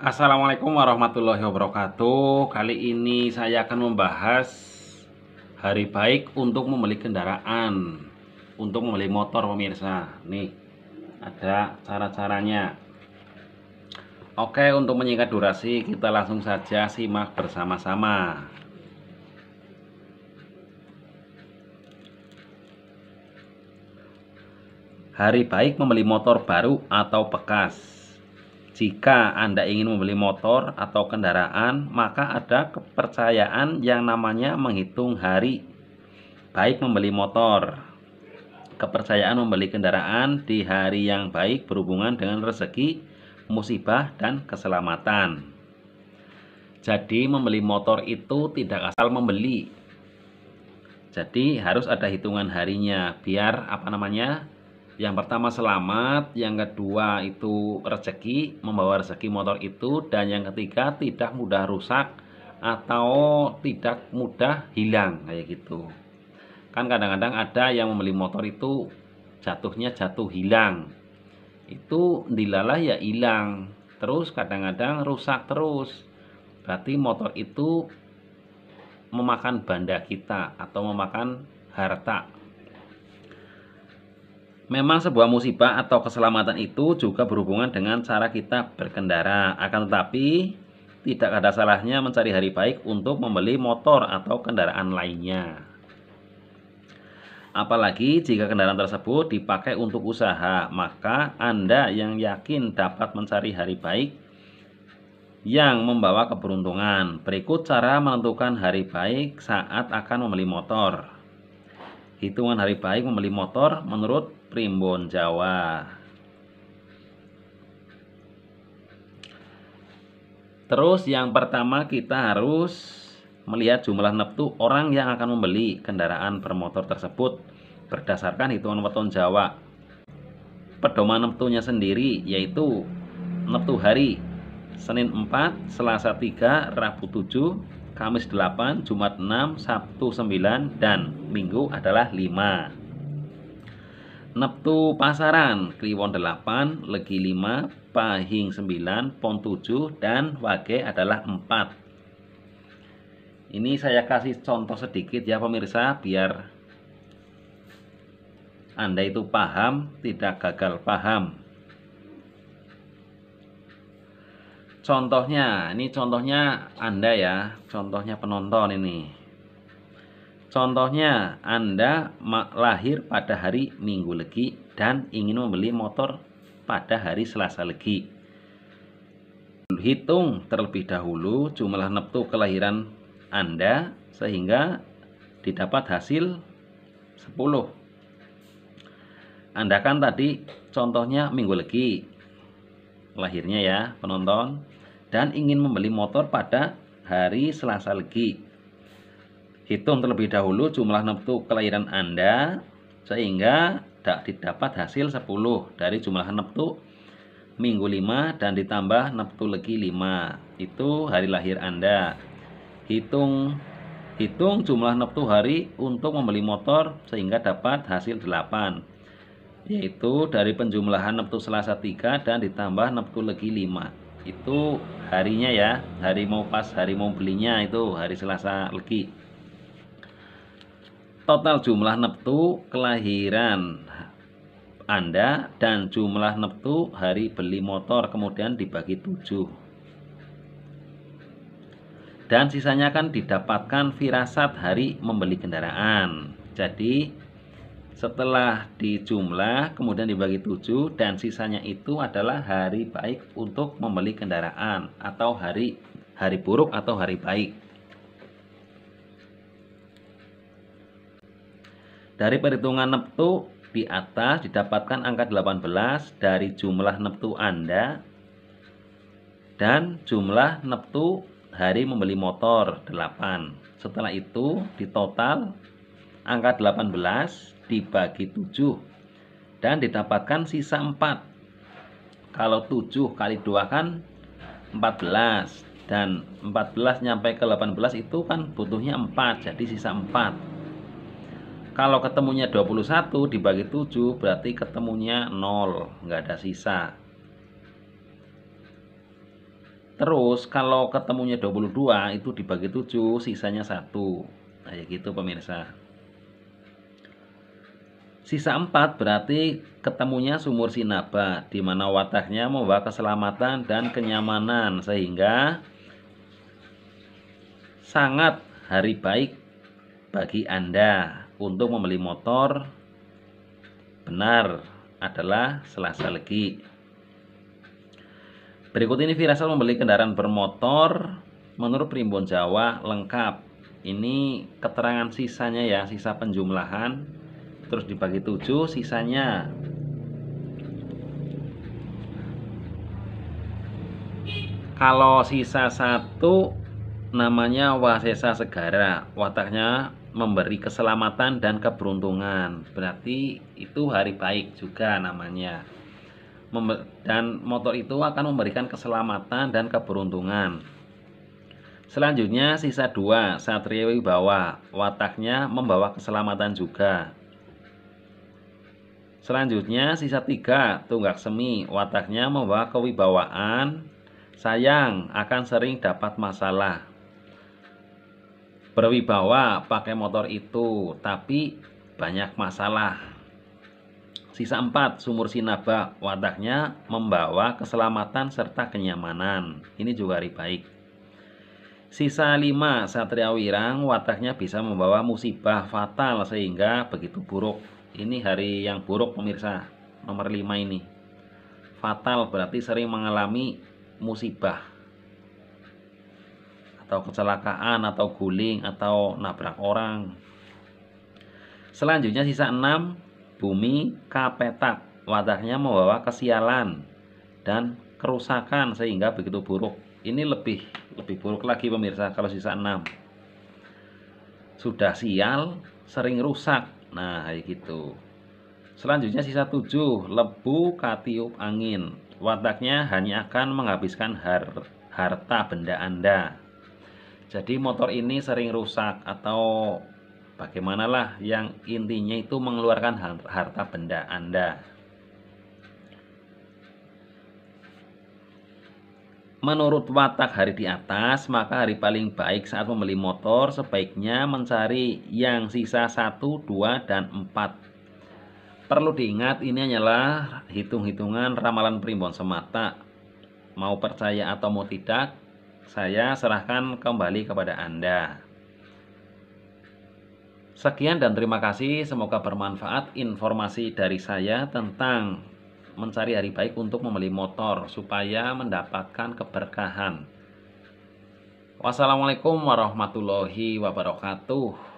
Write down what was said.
Assalamualaikum warahmatullahi wabarakatuh Kali ini saya akan membahas Hari baik untuk membeli kendaraan Untuk membeli motor pemirsa Nih ada cara-caranya Oke untuk menyingkat durasi kita langsung saja simak bersama-sama Hari baik membeli motor baru atau bekas jika Anda ingin membeli motor atau kendaraan, maka ada kepercayaan yang namanya menghitung hari, baik membeli motor. Kepercayaan membeli kendaraan di hari yang baik berhubungan dengan rezeki, musibah, dan keselamatan. Jadi, membeli motor itu tidak asal membeli. Jadi, harus ada hitungan harinya biar apa namanya? yang pertama selamat, yang kedua itu rezeki, membawa rezeki motor itu, dan yang ketiga tidak mudah rusak atau tidak mudah hilang kayak gitu. Kan kadang-kadang ada yang membeli motor itu jatuhnya jatuh hilang. Itu dilalah ya hilang, terus kadang-kadang rusak terus. Berarti motor itu memakan banda kita atau memakan harta Memang sebuah musibah atau keselamatan itu juga berhubungan dengan cara kita berkendara. Akan tetapi, tidak ada salahnya mencari hari baik untuk membeli motor atau kendaraan lainnya. Apalagi jika kendaraan tersebut dipakai untuk usaha, maka Anda yang yakin dapat mencari hari baik yang membawa keberuntungan. Berikut cara menentukan hari baik saat akan membeli motor. Hitungan hari baik membeli motor menurut primbon Jawa. Terus yang pertama kita harus melihat jumlah neptu orang yang akan membeli kendaraan bermotor tersebut berdasarkan hitungan weton Jawa. Pedoman neptunya sendiri yaitu neptu hari Senin 4, Selasa 3, Rabu 7, Kamis 8, Jumat 6, Sabtu 9 dan Minggu adalah 5 neptu pasaran kliwon 8 legi 5 pahing 9 pon 7 dan wage adalah 4 ini saya kasih contoh sedikit ya pemirsa biar anda itu paham tidak gagal paham contohnya ini contohnya anda ya contohnya penonton ini Contohnya, Anda lahir pada hari Minggu Legi dan ingin membeli motor pada hari Selasa Legi. Hitung terlebih dahulu jumlah neptu kelahiran Anda sehingga didapat hasil 10. Anda kan tadi contohnya Minggu Legi lahirnya ya penonton dan ingin membeli motor pada hari Selasa Legi hitung terlebih dahulu jumlah neptu kelahiran Anda sehingga didapat hasil 10 dari jumlah neptu minggu 5 dan ditambah neptu legi 5 itu hari lahir Anda hitung hitung jumlah neptu hari untuk membeli motor sehingga dapat hasil 8 yaitu dari penjumlahan neptu Selasa 3 dan ditambah neptu legi 5 itu harinya ya hari mau pas hari mau belinya itu hari Selasa legi total jumlah neptu kelahiran Anda dan jumlah neptu hari beli motor kemudian dibagi 7 dan sisanya kan didapatkan firasat hari membeli kendaraan jadi setelah dijumlah kemudian dibagi 7 dan sisanya itu adalah hari baik untuk membeli kendaraan atau hari hari buruk atau hari baik Dari perhitungan neptu di atas didapatkan angka 18 dari jumlah neptu Anda dan jumlah neptu hari membeli motor 8. Setelah itu ditotal angka 18 dibagi 7 dan didapatkan sisa 4. Kalau 7 kali 2 kan 14 dan 14 nyampe ke 18 itu kan butuhnya 4 jadi sisa 4 kalau ketemunya 21 dibagi 7 berarti ketemunya 0, nggak ada sisa. Terus kalau ketemunya 22 itu dibagi 7 sisanya 1. Nah, ya gitu pemirsa. Sisa 4 berarti ketemunya sumur sinaba di mana wataknya membawa keselamatan dan kenyamanan sehingga sangat hari baik bagi Anda untuk membeli motor benar adalah selasa legi. Berikut ini firasat membeli kendaraan bermotor menurut Primbon Jawa lengkap. Ini keterangan sisanya ya, sisa penjumlahan terus dibagi 7 sisanya. Kalau sisa satu namanya Wasesa Segara. Wataknya memberi keselamatan dan keberuntungan. Berarti itu hari baik juga namanya. Dan motor itu akan memberikan keselamatan dan keberuntungan. Selanjutnya sisa dua Satria Wibawa. Wataknya membawa keselamatan juga. Selanjutnya sisa tiga Tunggak Semi. Wataknya membawa kewibawaan. Sayang akan sering dapat masalah berwibawa pakai motor itu tapi banyak masalah sisa empat sumur sinaba wadahnya membawa keselamatan serta kenyamanan ini juga hari baik sisa lima satria wirang wadahnya bisa membawa musibah fatal sehingga begitu buruk ini hari yang buruk pemirsa nomor lima ini fatal berarti sering mengalami musibah atau kecelakaan atau guling atau nabrak orang. Selanjutnya sisa 6 bumi kapetak wadahnya membawa kesialan dan kerusakan sehingga begitu buruk. Ini lebih lebih buruk lagi pemirsa kalau sisa 6. Sudah sial, sering rusak. Nah, kayak gitu. Selanjutnya sisa 7, lebu katiup angin. Wadahnya hanya akan menghabiskan har harta benda Anda. Jadi motor ini sering rusak atau bagaimanalah yang intinya itu mengeluarkan harta benda Anda. Menurut watak hari di atas, maka hari paling baik saat membeli motor sebaiknya mencari yang sisa 1, 2, dan 4. Perlu diingat ini hanyalah hitung-hitungan ramalan primbon semata. Mau percaya atau mau tidak, saya serahkan kembali kepada Anda. Sekian dan terima kasih. Semoga bermanfaat informasi dari saya tentang mencari hari baik untuk membeli motor supaya mendapatkan keberkahan. Wassalamualaikum warahmatullahi wabarakatuh.